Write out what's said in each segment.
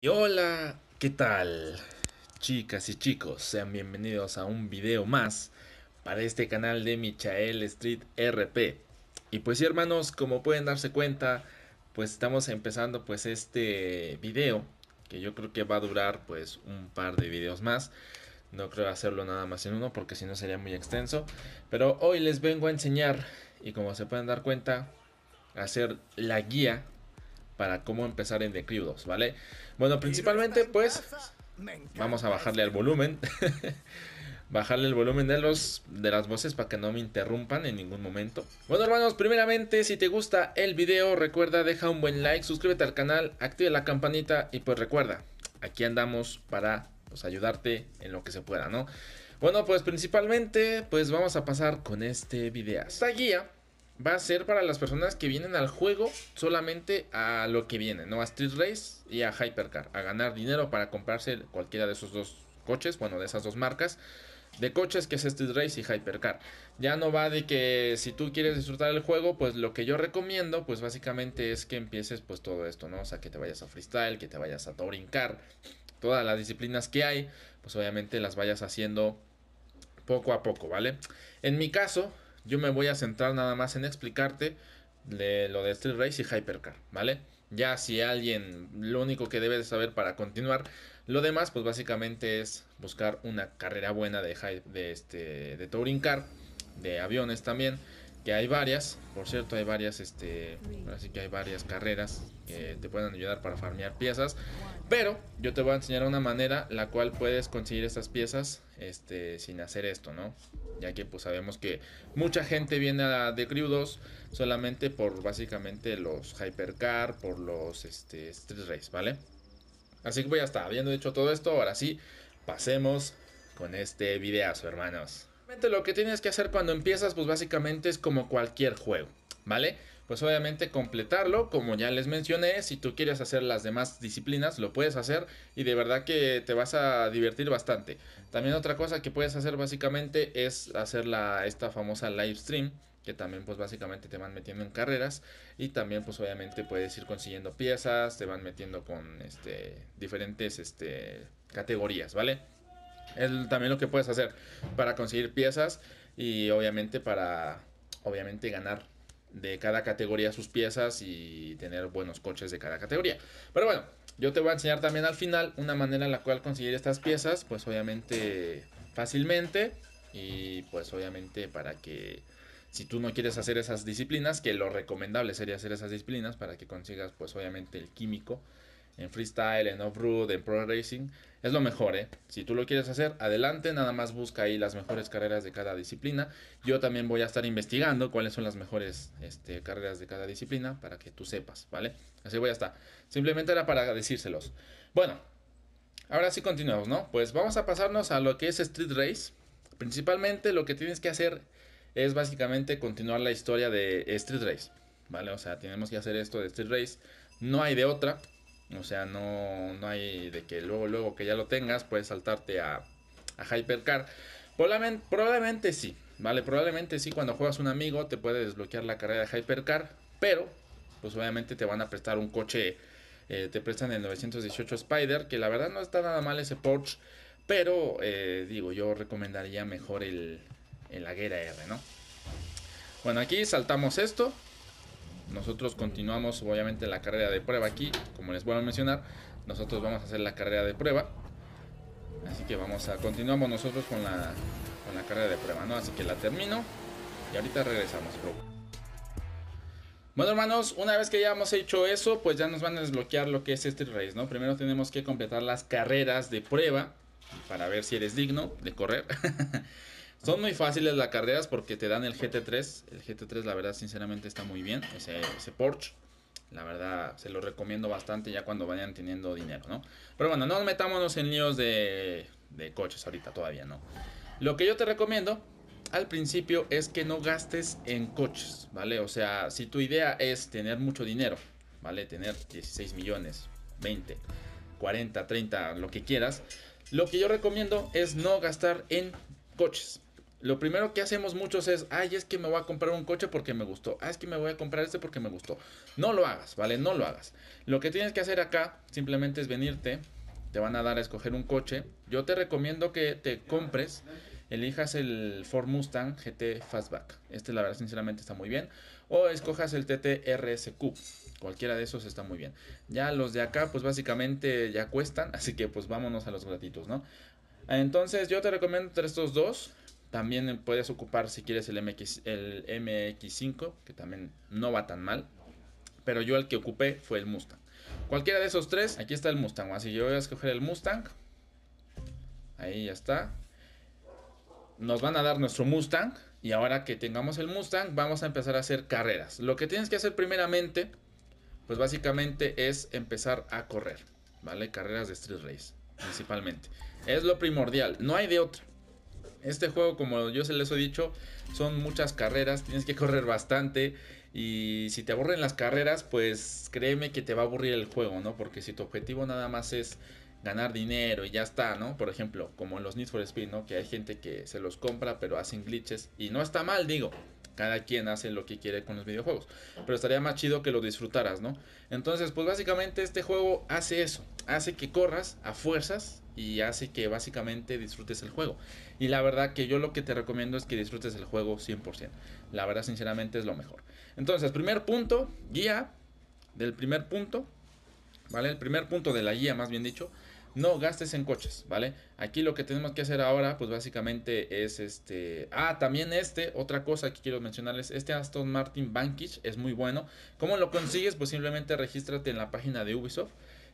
Y hola, ¿qué tal? Chicas y chicos, sean bienvenidos a un video más para este canal de Michael Street RP. Y pues sí hermanos, como pueden darse cuenta, pues estamos empezando pues este video, que yo creo que va a durar pues un par de videos más. No creo hacerlo nada más en uno porque si no sería muy extenso. Pero hoy les vengo a enseñar, y como se pueden dar cuenta, hacer la guía para cómo empezar en The ¿vale? Bueno, principalmente pues vamos a bajarle el volumen. bajarle el volumen de, los, de las voces para que no me interrumpan en ningún momento. Bueno hermanos, primeramente si te gusta el video recuerda deja un buen like, suscríbete al canal, activa la campanita y pues recuerda, aquí andamos para pues, ayudarte en lo que se pueda, ¿no? Bueno, pues principalmente pues vamos a pasar con este video. Esta guía va a ser para las personas que vienen al juego solamente a lo que viene ¿no? A Street Race y a Hypercar, a ganar dinero para comprarse cualquiera de esos dos coches, bueno, de esas dos marcas de coches que es Street Race y Hypercar. Ya no va de que si tú quieres disfrutar el juego, pues lo que yo recomiendo, pues básicamente es que empieces pues todo esto, ¿no? O sea, que te vayas a freestyle, que te vayas a touring car, todas las disciplinas que hay, pues obviamente las vayas haciendo poco a poco, ¿vale? En mi caso, yo me voy a centrar nada más en explicarte lo de Street Race y Hypercar, ¿vale? Ya si alguien, lo único que debe de saber para continuar, lo demás pues básicamente es buscar una carrera buena de, de, este, de Touring Car, de aviones también, que hay varias, por cierto hay varias, este, así que hay varias carreras que te pueden ayudar para farmear piezas, pero yo te voy a enseñar una manera la cual puedes conseguir estas piezas este, sin hacer esto, ¿no? Ya que pues sabemos que mucha gente viene a The Crew solamente por básicamente los Hypercar, por los este, Street Race, ¿vale? Así que pues ya está, habiendo dicho todo esto, ahora sí, pasemos con este videazo, hermanos. Lo que tienes que hacer cuando empiezas, pues básicamente es como cualquier juego, ¿vale? pues obviamente completarlo, como ya les mencioné, si tú quieres hacer las demás disciplinas, lo puedes hacer y de verdad que te vas a divertir bastante. También otra cosa que puedes hacer básicamente es hacer la, esta famosa live stream, que también pues básicamente te van metiendo en carreras y también pues obviamente puedes ir consiguiendo piezas, te van metiendo con este, diferentes este, categorías, ¿vale? Es también lo que puedes hacer para conseguir piezas y obviamente para obviamente ganar de cada categoría sus piezas y tener buenos coches de cada categoría. Pero bueno, yo te voy a enseñar también al final una manera en la cual conseguir estas piezas, pues obviamente fácilmente y pues obviamente para que si tú no quieres hacer esas disciplinas, que lo recomendable sería hacer esas disciplinas para que consigas pues obviamente el químico en freestyle, en off-road, en pro racing, es lo mejor, ¿eh? Si tú lo quieres hacer, adelante, nada más busca ahí las mejores carreras de cada disciplina. Yo también voy a estar investigando cuáles son las mejores este, carreras de cada disciplina para que tú sepas, ¿vale? Así voy a estar. Simplemente era para decírselos. Bueno, ahora sí continuamos, ¿no? Pues vamos a pasarnos a lo que es Street Race. Principalmente lo que tienes que hacer es básicamente continuar la historia de Street Race, ¿vale? O sea, tenemos que hacer esto de Street Race. No hay de otra. O sea, no, hay de que luego, luego que ya lo tengas, puedes saltarte a, a Hypercar. Probablemente, sí, ¿vale? Probablemente sí, cuando juegas un amigo te puede desbloquear la carrera de Hypercar, pero pues obviamente te van a prestar un coche, eh, te prestan el 918 Spider, que la verdad no está nada mal ese Porsche, pero eh, digo, yo recomendaría mejor el, el Aguera R, ¿no? Bueno, aquí saltamos esto, nosotros continuamos obviamente la carrera de prueba aquí, como les voy a mencionar, nosotros vamos a hacer la carrera de prueba. Así que vamos a continuamos nosotros con la, con la carrera de prueba, ¿no? Así que la termino y ahorita regresamos, bro. Bueno hermanos, una vez que ya hemos hecho eso, pues ya nos van a desbloquear lo que es este race, ¿no? Primero tenemos que completar las carreras de prueba para ver si eres digno de correr. Son muy fáciles las carreras porque te dan el GT3. El GT3 la verdad sinceramente está muy bien. Ese, Porsche. La verdad se lo recomiendo bastante ya cuando vayan teniendo dinero, ¿no? Pero bueno, no metámonos en líos de, de coches ahorita todavía, ¿no? Lo que yo te recomiendo al principio es que no gastes en coches, ¿vale? O sea, si tu idea es tener mucho dinero, ¿vale? Tener 16 millones, 20, 40, 30, lo que quieras. Lo que yo recomiendo es no gastar en coches lo primero que hacemos muchos es, ay, es que me voy a comprar un coche porque me gustó, ay, ah, es que me voy a comprar este porque me gustó. No lo hagas, ¿vale? No lo hagas. Lo que tienes que hacer acá simplemente es venirte, te van a dar a escoger un coche. Yo te recomiendo que te compres, elijas el Ford Mustang GT Fastback. Este la verdad sinceramente está muy bien. O escojas el TT RSQ. Cualquiera de esos está muy bien. Ya los de acá pues básicamente ya cuestan, así que pues vámonos a los gratitos, ¿no? Entonces yo te recomiendo entre estos dos también puedes ocupar si quieres el, MX, el MX5, que también no va tan mal. Pero yo el que ocupé fue el Mustang. Cualquiera de esos tres, aquí está el Mustang. Así que yo voy a escoger el Mustang. Ahí ya está. Nos van a dar nuestro Mustang. Y ahora que tengamos el Mustang, vamos a empezar a hacer carreras. Lo que tienes que hacer primeramente, pues básicamente es empezar a correr. ¿Vale? Carreras de Street Race, principalmente. Es lo primordial. No hay de otro este juego, como yo se les he dicho, son muchas carreras, tienes que correr bastante. Y si te aburren las carreras, pues créeme que te va a aburrir el juego, ¿no? Porque si tu objetivo nada más es ganar dinero y ya está, ¿no? Por ejemplo, como en los Need for Speed, ¿no? Que hay gente que se los compra pero hacen glitches y no está mal, digo cada quien hace lo que quiere con los videojuegos. Pero estaría más chido que lo disfrutaras, ¿no? Entonces, pues básicamente este juego hace eso. Hace que corras a fuerzas y hace que básicamente disfrutes el juego. Y la verdad que yo lo que te recomiendo es que disfrutes el juego 100%. La verdad, sinceramente, es lo mejor. Entonces, primer punto, guía del primer punto. ¿Vale? El primer punto de la guía, más bien dicho no gastes en coches, ¿vale? Aquí lo que tenemos que hacer ahora, pues básicamente es este... Ah, también este, otra cosa que quiero mencionarles, este Aston Martin Vanquish es muy bueno. ¿Cómo lo consigues? Pues simplemente regístrate en la página de Ubisoft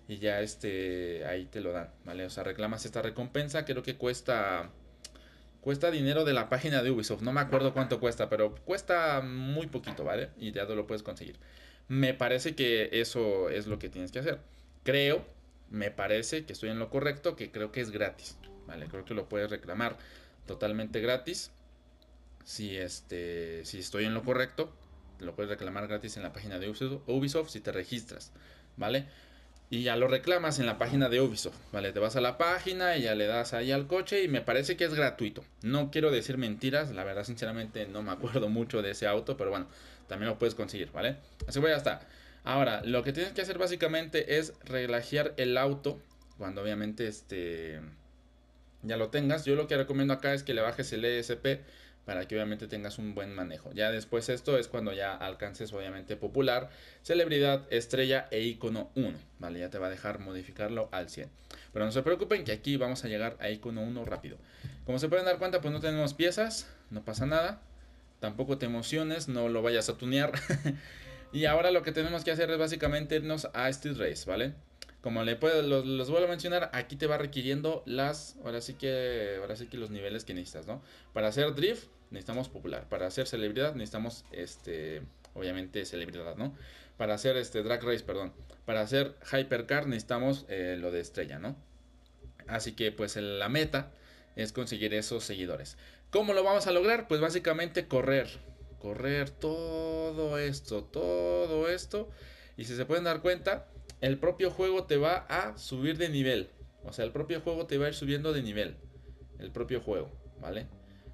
y ya este, ahí te lo dan, ¿vale? O sea, reclamas esta recompensa, creo que cuesta... Cuesta dinero de la página de Ubisoft, no me acuerdo cuánto cuesta, pero cuesta muy poquito, ¿vale? Y ya te lo puedes conseguir. Me parece que eso es lo que tienes que hacer. Creo me parece que estoy en lo correcto, que creo que es gratis. Vale, creo que lo puedes reclamar totalmente gratis. Si, este, si estoy en lo correcto, lo puedes reclamar gratis en la página de Ubisoft si te registras, ¿vale? Y ya lo reclamas en la página de Ubisoft, ¿vale? Te vas a la página y ya le das ahí al coche y me parece que es gratuito. No quiero decir mentiras, la verdad sinceramente no me acuerdo mucho de ese auto, pero bueno, también lo puedes conseguir, ¿vale? Así voy hasta Ahora, lo que tienes que hacer básicamente es relajear el auto cuando obviamente este ya lo tengas. Yo lo que recomiendo acá es que le bajes el ESP para que obviamente tengas un buen manejo. Ya después esto es cuando ya alcances obviamente popular, celebridad, estrella e icono 1, ¿vale? Ya te va a dejar modificarlo al 100. Pero no se preocupen que aquí vamos a llegar a icono 1 rápido. Como se pueden dar cuenta, pues no tenemos piezas, no pasa nada. Tampoco te emociones, no lo vayas a tunear. Y ahora lo que tenemos que hacer es básicamente irnos a Street Race, ¿vale? Como le puedo, los, vuelvo a mencionar, aquí te va requiriendo las, ahora sí que, ahora sí que los niveles que necesitas, ¿no? Para hacer drift necesitamos popular, para hacer celebridad necesitamos, este, obviamente celebridad, ¿no? Para hacer este drag race, perdón, para hacer hypercar necesitamos eh, lo de estrella, ¿no? Así que pues la meta es conseguir esos seguidores. ¿Cómo lo vamos a lograr? Pues básicamente correr, correr todo esto, todo esto. Y si se pueden dar cuenta, el propio juego te va a subir de nivel. O sea, el propio juego te va a ir subiendo de nivel. El propio juego, ¿vale?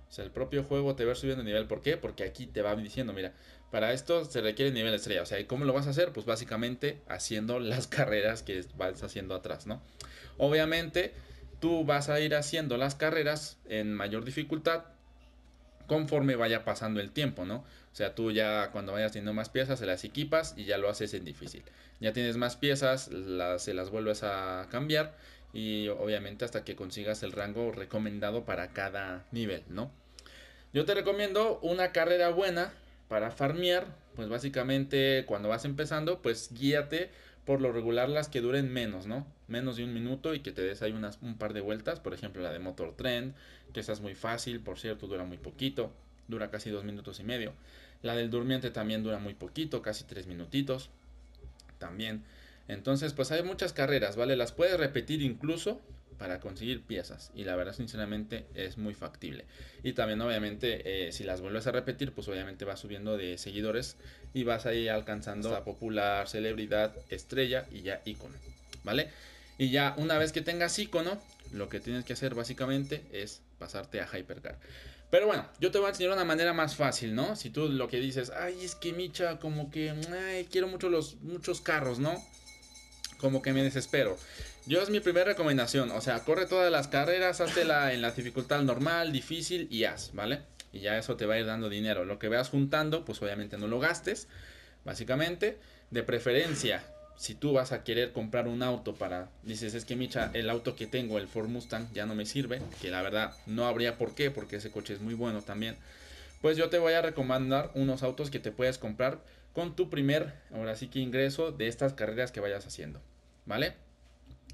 O sea, el propio juego te va a ir subiendo de nivel. ¿Por qué? Porque aquí te va diciendo, mira, para esto se requiere nivel estrella. O sea, ¿y cómo lo vas a hacer? Pues básicamente haciendo las carreras que vas haciendo atrás, ¿no? Obviamente, tú vas a ir haciendo las carreras en mayor dificultad conforme vaya pasando el tiempo, ¿no? O sea, tú ya cuando vayas teniendo más piezas, se las equipas y ya lo haces en difícil. Ya tienes más piezas, se las vuelves a cambiar y obviamente hasta que consigas el rango recomendado para cada nivel, ¿no? Yo te recomiendo una carrera buena para farmear, pues básicamente cuando vas empezando, pues guíate por lo regular las que duren menos, ¿no? Menos de un minuto y que te des ahí unas, un par de vueltas, por ejemplo la de Motor Trend, que esa es muy fácil, por cierto, dura muy poquito, dura casi dos minutos y medio. La del durmiente también dura muy poquito, casi tres minutitos, también. Entonces, pues hay muchas carreras, ¿vale? Las puedes repetir incluso para conseguir piezas. Y la verdad, sinceramente, es muy factible. Y también, obviamente, eh, si las vuelves a repetir, pues obviamente vas subiendo de seguidores y vas ahí alcanzando La popular, celebridad, estrella y ya icono. ¿Vale? Y ya una vez que tengas icono, lo que tienes que hacer básicamente es pasarte a Hypercar. Pero bueno, yo te voy a enseñar una manera más fácil, ¿no? Si tú lo que dices, ay, es que Micha, como que, ay, quiero mucho los, muchos carros, ¿no? Como que me desespero. Yo es mi primera recomendación, o sea, corre todas las carreras, la en la dificultad normal, difícil y haz, ¿vale? Y ya eso te va a ir dando dinero. Lo que veas juntando, pues obviamente no lo gastes, básicamente. De preferencia, si tú vas a querer comprar un auto para, dices, es que Micha, el auto que tengo, el Ford Mustang, ya no me sirve, que la verdad no habría por qué, porque ese coche es muy bueno también. Pues yo te voy a recomendar unos autos que te puedes comprar con tu primer, ahora sí que ingreso de estas carreras que vayas haciendo, ¿vale?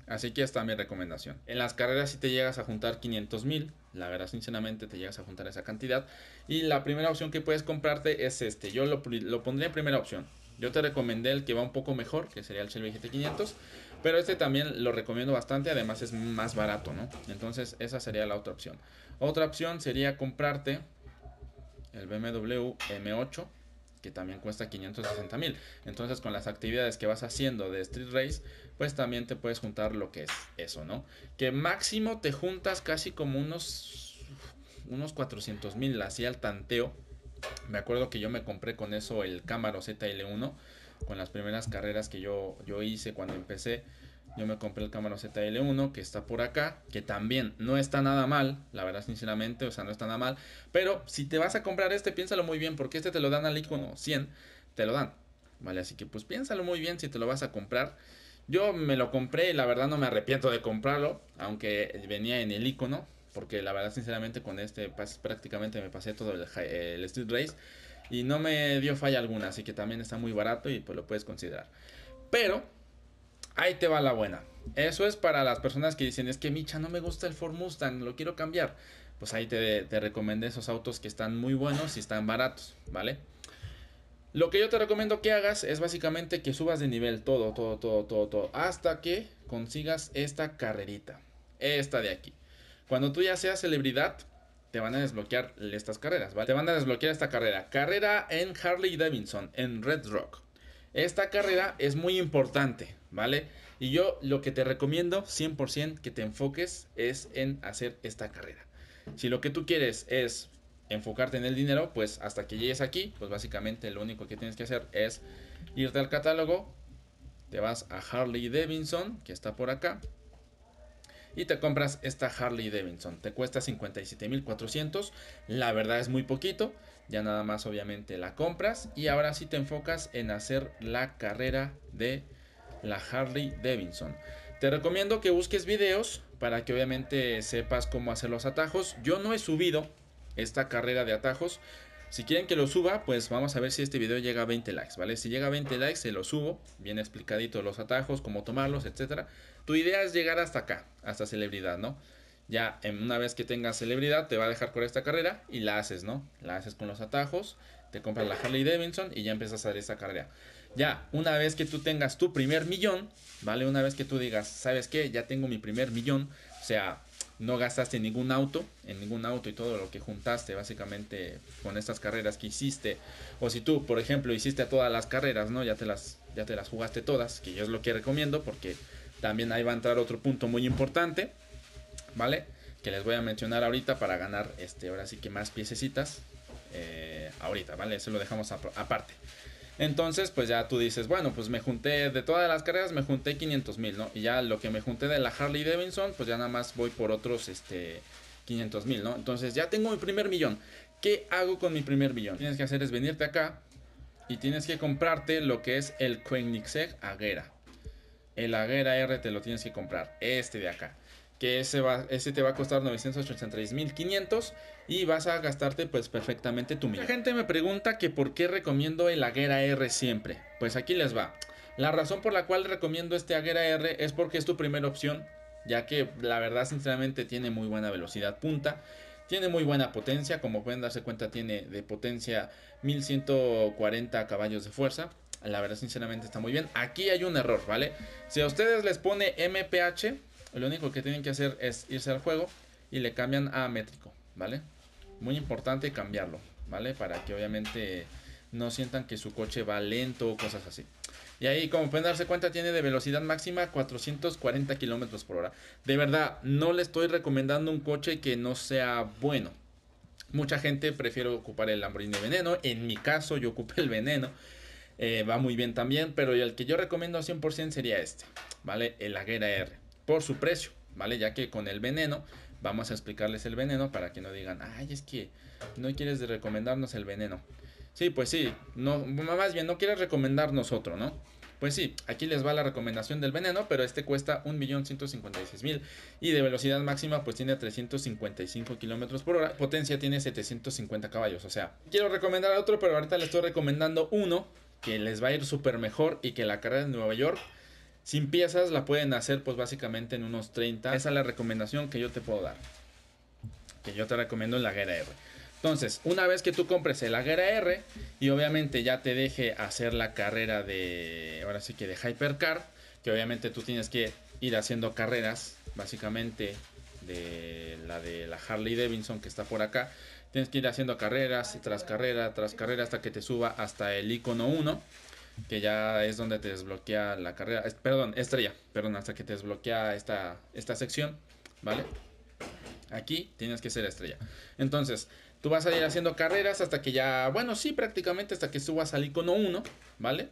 Así que esta es mi recomendación. En las carreras si te llegas a juntar 500 mil, la verdad sinceramente te llegas a juntar esa cantidad. Y la primera opción que puedes comprarte es este. Yo lo, pondría en primera opción. Yo te recomendé el que va un poco mejor, que sería el Shelby GT500, pero este también lo recomiendo bastante, además es más barato, ¿no? Entonces esa sería la otra opción. Otra opción sería comprarte el BMW M8 que también cuesta 560 mil. Entonces con las actividades que vas haciendo de Street Race, pues también te puedes juntar lo que es eso, ¿no? Que máximo te juntas casi como unos, unos 400 mil, así al tanteo. Me acuerdo que yo me compré con eso el Camaro ZL1, con las primeras carreras que yo, yo hice cuando empecé. Yo me compré el cámara ZL1 que está por acá, que también no está nada mal, la verdad sinceramente, o sea, no está nada mal. Pero si te vas a comprar este, piénsalo muy bien, porque este te lo dan al icono 100, te lo dan. Vale, así que pues piénsalo muy bien si te lo vas a comprar. Yo me lo compré y la verdad no me arrepiento de comprarlo, aunque venía en el icono, porque la verdad sinceramente con este prácticamente me pasé todo el Street Race y no me dio falla alguna, así que también está muy barato y pues lo puedes considerar. Pero Ahí te va la buena. Eso es para las personas que dicen, es que Micha no me gusta el Ford Mustang, lo quiero cambiar. Pues ahí te, te recomendé esos autos que están muy buenos y están baratos, ¿vale? Lo que yo te recomiendo que hagas es básicamente que subas de nivel todo, todo, todo, todo, todo, hasta que consigas esta carrerita, esta de aquí. Cuando tú ya seas celebridad, te van a desbloquear estas carreras, ¿vale? Te van a desbloquear esta carrera. Carrera en Harley Davidson, en Red Rock. Esta carrera es muy importante, ¿vale? Y yo lo que te recomiendo 100% que te enfoques es en hacer esta carrera. Si lo que tú quieres es enfocarte en el dinero, pues hasta que llegues aquí, pues básicamente lo único que tienes que hacer es irte al catálogo, te vas a Harley Davidson, que está por acá, y te compras esta Harley Davidson. Te cuesta 57.400, la verdad es muy poquito, ya nada más obviamente la compras y ahora sí te enfocas en hacer la carrera de la Harley Davidson. Te recomiendo que busques videos para que obviamente sepas cómo hacer los atajos. Yo no he subido esta carrera de atajos, si quieren que lo suba, pues vamos a ver si este video llega a 20 likes, ¿vale? Si llega a 20 likes, se lo subo, bien explicadito los atajos, cómo tomarlos, etc. Tu idea es llegar hasta acá, hasta celebridad, ¿no? Ya en una vez que tengas celebridad, te va a dejar con esta carrera y la haces, ¿no? La haces con los atajos, te compras la Harley Davidson y ya empiezas a hacer esa carrera. Ya, una vez que tú tengas tu primer millón, ¿vale? Una vez que tú digas, ¿sabes qué? Ya tengo mi primer millón, o sea, no gastaste en ningún auto, en ningún auto y todo lo que juntaste básicamente con estas carreras que hiciste. O si tú, por ejemplo, hiciste todas las carreras, ¿no? Ya te las, ya te las jugaste todas, que yo es lo que recomiendo porque también ahí va a entrar otro punto muy importante, ¿vale? Que les voy a mencionar ahorita para ganar, este, ahora sí que más piececitas eh, ahorita, ¿vale? Eso lo dejamos aparte. Entonces, pues ya tú dices, bueno, pues me junté, de todas las carreras me junté 500 mil, ¿no? Y ya lo que me junté de la Harley Davidson, pues ya nada más voy por otros, este, 500 mil, ¿no? Entonces ya tengo mi primer millón. ¿Qué hago con mi primer millón? Tienes que hacer es venirte acá y tienes que comprarte lo que es el Koenigsegg Aguera. El Aguera R te lo tienes que comprar, este de acá que ese, va, te va a costar 983.500 y vas a gastarte pues perfectamente tu millón. La gente me pregunta que por qué recomiendo el Aguera R siempre. Pues aquí les va. La razón por la cual recomiendo este Aguera R es porque es tu primera opción, ya que la verdad sinceramente tiene muy buena velocidad punta. Tiene muy buena potencia, como pueden darse cuenta tiene de potencia 1140 caballos de fuerza. La verdad sinceramente está muy bien. Aquí hay un error, ¿vale? Si a ustedes les pone MPH, lo único que tienen que hacer es irse al juego y le cambian a métrico, ¿vale? Muy importante cambiarlo, ¿vale? Para que obviamente no sientan que su coche va lento o cosas así. Y ahí, como pueden darse cuenta, tiene de velocidad máxima 440 kilómetros por hora. De verdad, no le estoy recomendando un coche que no sea bueno. Mucha gente prefiere ocupar el Lamborghini Veneno. En mi caso, yo ocupé el Veneno. Eh, va muy bien también, pero el que yo recomiendo 100% sería este, ¿vale? El Aguera R por su precio, ¿vale? Ya que con el veneno, vamos a explicarles el veneno para que no digan, ay, es que no quieres recomendarnos el veneno. Sí, pues sí, no, más bien no quieres recomendarnos otro, ¿no? Pues sí, aquí les va la recomendación del veneno, pero este cuesta 1.156.000 y de velocidad máxima pues tiene 355 kilómetros por hora, potencia tiene 750 caballos, o sea, quiero recomendar a otro, pero ahorita les estoy recomendando uno que les va a ir súper mejor y que la carrera de Nueva York sin piezas la pueden hacer pues básicamente en unos 30. Esa es la recomendación que yo te puedo dar. Que yo te recomiendo en la guerra R. Entonces, una vez que tú compres el guerra R y obviamente ya te deje hacer la carrera de, ahora sí que de Hypercar, que obviamente tú tienes que ir haciendo carreras, básicamente de la de la Harley Davidson que está por acá, tienes que ir haciendo carreras y tras carrera tras carrera hasta que te suba hasta el icono 1 que ya es donde te desbloquea la carrera, perdón, estrella, perdón, hasta que te desbloquea esta, esta sección, ¿vale? Aquí tienes que ser estrella. Entonces, tú vas a ir haciendo carreras hasta que ya, bueno, sí, prácticamente hasta que subas al icono 1, ¿vale?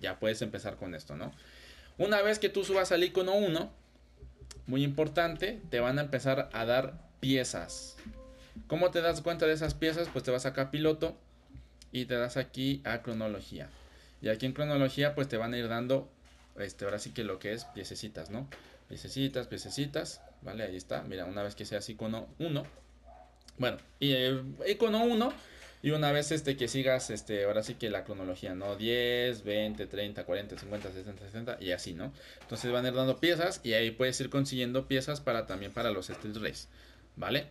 Ya puedes empezar con esto, ¿no? Una vez que tú subas al icono 1, muy importante, te van a empezar a dar piezas. ¿Cómo te das cuenta de esas piezas? Pues te vas acá a piloto y te das aquí a cronología. Y aquí en cronología pues te van a ir dando, este, ahora sí que lo que es piececitas, ¿no? Piececitas, piececitas, ¿vale? Ahí está, mira, una vez que seas icono 1, bueno, y icono eh, 1, y una vez este que sigas, este, ahora sí que la cronología, ¿no? 10, 20, 30, 40, 50, 60, 60, y así, ¿no? Entonces van a ir dando piezas y ahí puedes ir consiguiendo piezas para también para los steel Race, ¿vale?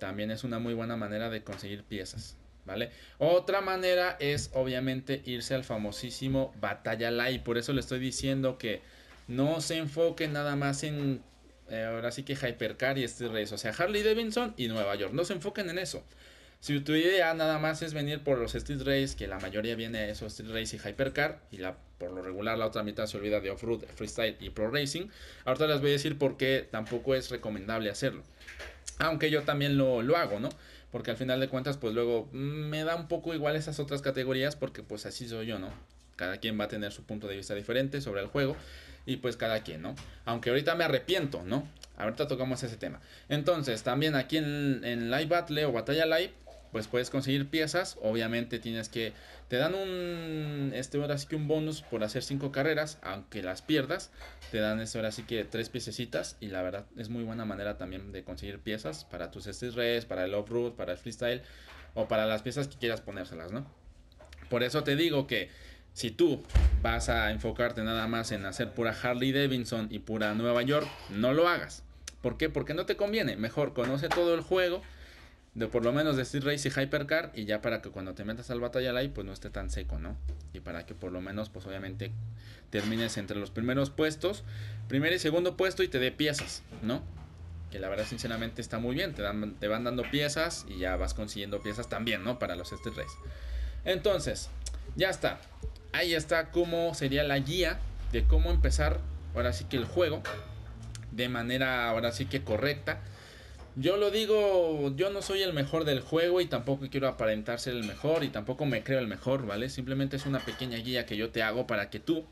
También es una muy buena manera de conseguir piezas. ¿vale? Otra manera es obviamente irse al famosísimo Batalla Light, Por eso le estoy diciendo que no se enfoquen nada más en. Eh, ahora sí que Hypercar y Street race. O sea, Harley Davidson y Nueva York. No se enfoquen en eso. Si tu idea nada más es venir por los Street Race, que la mayoría viene a esos Street Race y Hypercar, y por lo regular la otra mitad se olvida de Off-Road, Freestyle y Pro Racing, ahorita les voy a decir por qué tampoco es recomendable hacerlo. Aunque yo también lo hago, ¿no? porque al final de cuentas, pues luego mm, me da un poco igual esas otras categorías, porque pues así soy yo, ¿no? Cada quien va a tener su punto de vista diferente sobre el juego, y pues cada quien, ¿no? Aunque ahorita me arrepiento, ¿no? Ahorita tocamos ese tema. Entonces, también aquí en, en Live Battle o Batalla Live, pues puedes conseguir piezas. Obviamente tienes que. Te dan un. Este ahora sí que un bonus por hacer cinco carreras. Aunque las pierdas. Te dan este ahora sí que tres piececitas. Y la verdad es muy buena manera también de conseguir piezas. Para tus este redes. Para el off-road. Para el freestyle. O para las piezas que quieras ponérselas, ¿no? Por eso te digo que. Si tú vas a enfocarte nada más en hacer pura Harley Davidson y pura Nueva York, no lo hagas. ¿Por qué? Porque no te conviene. Mejor conoce todo el juego de por lo menos de Street Race y Hypercar y ya para que cuando te metas al Batalla Live pues no esté tan seco, ¿no? Y para que por lo menos pues obviamente termines entre los primeros puestos, primer y segundo puesto y te dé piezas, ¿no? Que la verdad sinceramente está muy bien, te, van dando piezas y ya vas consiguiendo piezas también, ¿no? Para los Street Race. Entonces, ya está. Ahí está cómo sería la guía de cómo empezar ahora sí que el juego de manera ahora sí que correcta yo lo digo, yo no soy el mejor del juego y tampoco quiero aparentar ser el mejor y tampoco me creo el mejor, ¿vale? Simplemente es una pequeña guía que yo te hago para que tú,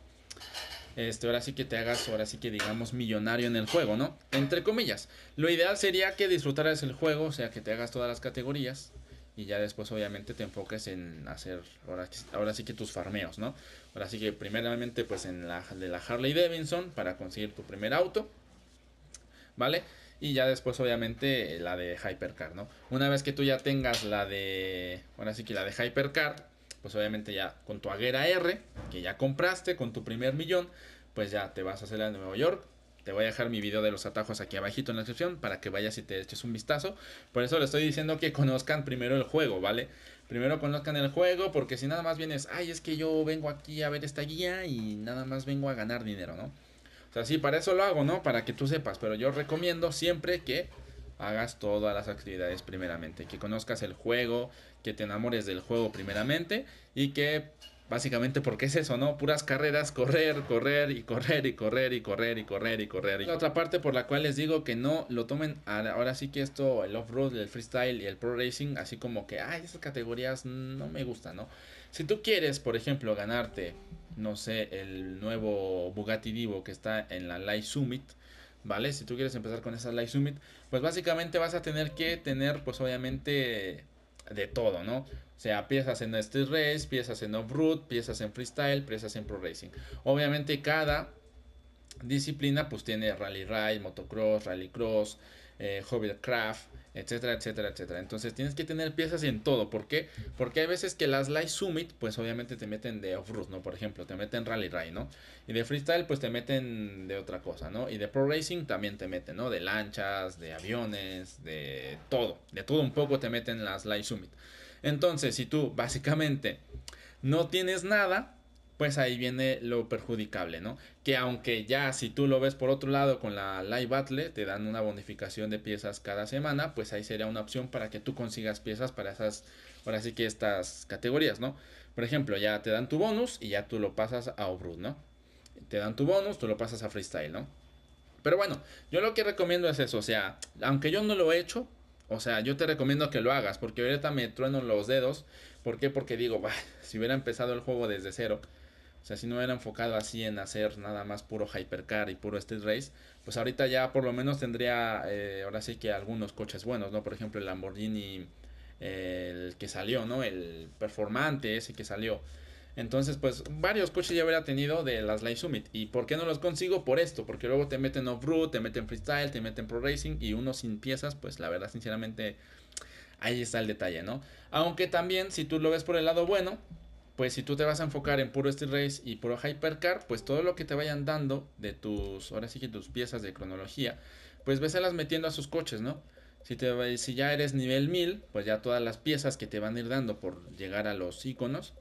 este, ahora sí que te hagas, ahora sí que digamos millonario en el juego, ¿no? Entre comillas, lo ideal sería que disfrutaras el juego, o sea, que te hagas todas las categorías y ya después obviamente te enfoques en hacer, ahora, ahora sí que tus farmeos, ¿no? Ahora sí que primeramente pues en la de la Harley Davidson para conseguir tu primer auto, ¿vale? vale y ya después, obviamente, la de hypercar ¿no? Una vez que tú ya tengas la de. Ahora sí que la de hypercar pues obviamente ya con tu Aguera R, que ya compraste con tu primer millón, pues ya te vas a hacer la de Nueva York. Te voy a dejar mi video de los atajos aquí abajito en la descripción para que vayas y te eches un vistazo. Por eso le estoy diciendo que conozcan primero el juego, ¿vale? Primero conozcan el juego porque si nada más vienes, ay, es que yo vengo aquí a ver esta guía y nada más vengo a ganar dinero, ¿no? O sea, sí, para eso lo hago, ¿no? Para que tú sepas, pero yo recomiendo siempre que hagas todas las actividades primeramente, que conozcas el juego, que te enamores del juego primeramente y que Básicamente porque es eso, ¿no? Puras carreras, correr, correr y correr y correr y correr y correr y correr. Y la otra parte por la cual les digo que no lo tomen ahora sí que esto, el off-road, el freestyle y el pro racing, así como que, ay, esas categorías no me gustan, ¿no? Si tú quieres, por ejemplo, ganarte, no sé, el nuevo Bugatti Divo que está en la Live Summit, ¿vale? Si tú quieres empezar con esa Live Summit, pues básicamente vas a tener que tener, pues obviamente, de todo, ¿no? sea, piezas en Street Race, piezas en Off-Road, piezas en Freestyle, piezas en Pro Racing. Obviamente cada disciplina pues tiene Rally Ride, Motocross, cross, eh, craft, etcétera, etcétera, etcétera. Entonces tienes que tener piezas en todo. ¿Por qué? Porque hay veces que las Live Summit, pues obviamente te meten de off-road, ¿no? Por ejemplo, te meten Rally Ride, ¿no? Y de freestyle, pues te meten de otra cosa, ¿no? Y de Pro Racing también te meten, ¿no? De lanchas, de aviones, de todo. De todo un poco te meten las Live Summit. Entonces, si tú básicamente no tienes nada, pues ahí viene lo perjudicable, ¿no? Que aunque ya si tú lo ves por otro lado con la Live Battle, te dan una bonificación de piezas cada semana, pues ahí sería una opción para que tú consigas piezas para esas, ahora sí que estas categorías, ¿no? Por ejemplo, ya te dan tu bonus y ya tú lo pasas a obru ¿no? Te dan tu bonus, tú lo pasas a Freestyle, ¿no? Pero bueno, yo lo que recomiendo es eso, o sea, aunque yo no lo he hecho, o sea, yo te recomiendo que lo hagas, porque ahorita me trueno los dedos. ¿Por qué? Porque digo, si hubiera empezado el juego desde cero, o sea, si no hubiera enfocado así en hacer nada más puro Hypercar y puro Street Race, pues ahorita ya por lo menos tendría, eh, ahora sí que algunos coches buenos, ¿no? Por ejemplo, el Lamborghini, eh, el que salió, ¿no? El performante ese que salió. Entonces, pues varios coches ya hubiera tenido de las Live Summit. ¿Y por qué no los consigo? Por esto, porque luego te meten off-road, te meten freestyle, te meten pro racing y uno sin piezas, pues la verdad, sinceramente, ahí está el detalle, ¿no? Aunque también, si tú lo ves por el lado bueno, pues si tú te vas a enfocar en puro Street Race y puro Hypercar, pues todo lo que te vayan dando de tus, ahora sí que tus piezas de cronología, pues las metiendo a sus coches, ¿no? Si, te, si ya eres nivel 1000, pues ya todas las piezas que te van a ir dando por llegar a los iconos,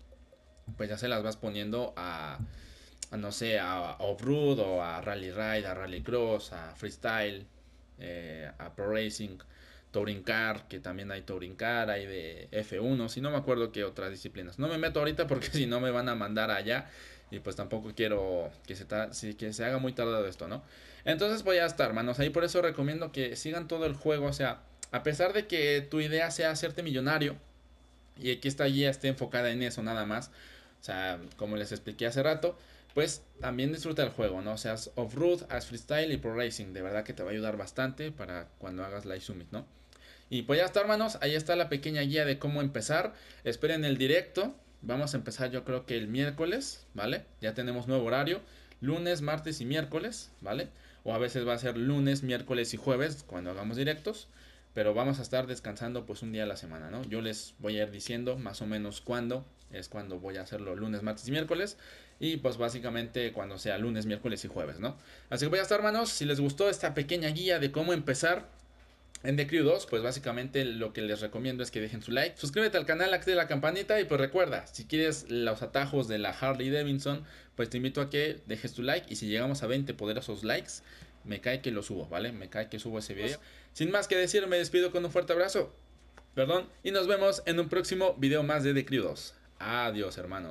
pues ya se las vas poniendo a, no sé, a, o a rally ride, a rally cross, a freestyle, eh, a pro racing, touring car, que también hay touring car, hay de F1, si no me acuerdo qué otras disciplinas. No me meto ahorita porque si no me van a mandar allá y pues tampoco quiero que se, que se haga muy tardado esto, ¿no? Entonces voy a estar, manos ahí por eso recomiendo que sigan todo el juego, o sea, a pesar de que tu idea sea hacerte millonario, y aquí esta guía esté enfocada en eso nada más. O sea, como les expliqué hace rato, pues también disfruta el juego, ¿no? O sea, off-road, haz freestyle y pro racing. De verdad que te va a ayudar bastante para cuando hagas la Summit, ¿no? Y pues ya está, hermanos. Ahí está la pequeña guía de cómo empezar. Esperen el directo. Vamos a empezar yo creo que el miércoles, ¿vale? Ya tenemos nuevo horario. Lunes, martes y miércoles, ¿vale? O a veces va a ser lunes, miércoles y jueves cuando hagamos directos pero vamos a estar descansando pues un día a la semana, ¿no? Yo les voy a ir diciendo más o menos cuándo es cuando voy a hacerlo lunes, martes y miércoles y pues básicamente cuando sea lunes, miércoles y jueves, ¿no? Así que voy pues, a estar, hermanos, si les gustó esta pequeña guía de cómo empezar en The Crew 2, pues básicamente lo que les recomiendo es que dejen su like, suscríbete al canal, active la campanita y pues recuerda, si quieres los atajos de la Harley Davidson, pues te invito a que dejes tu like y si llegamos a 20 poderosos likes, me cae que lo subo, ¿vale? Me cae que subo ese pues video. Sin más que decir, me despido con un fuerte abrazo. Perdón. Y nos vemos en un próximo video más de Criudos. Adiós, hermanos.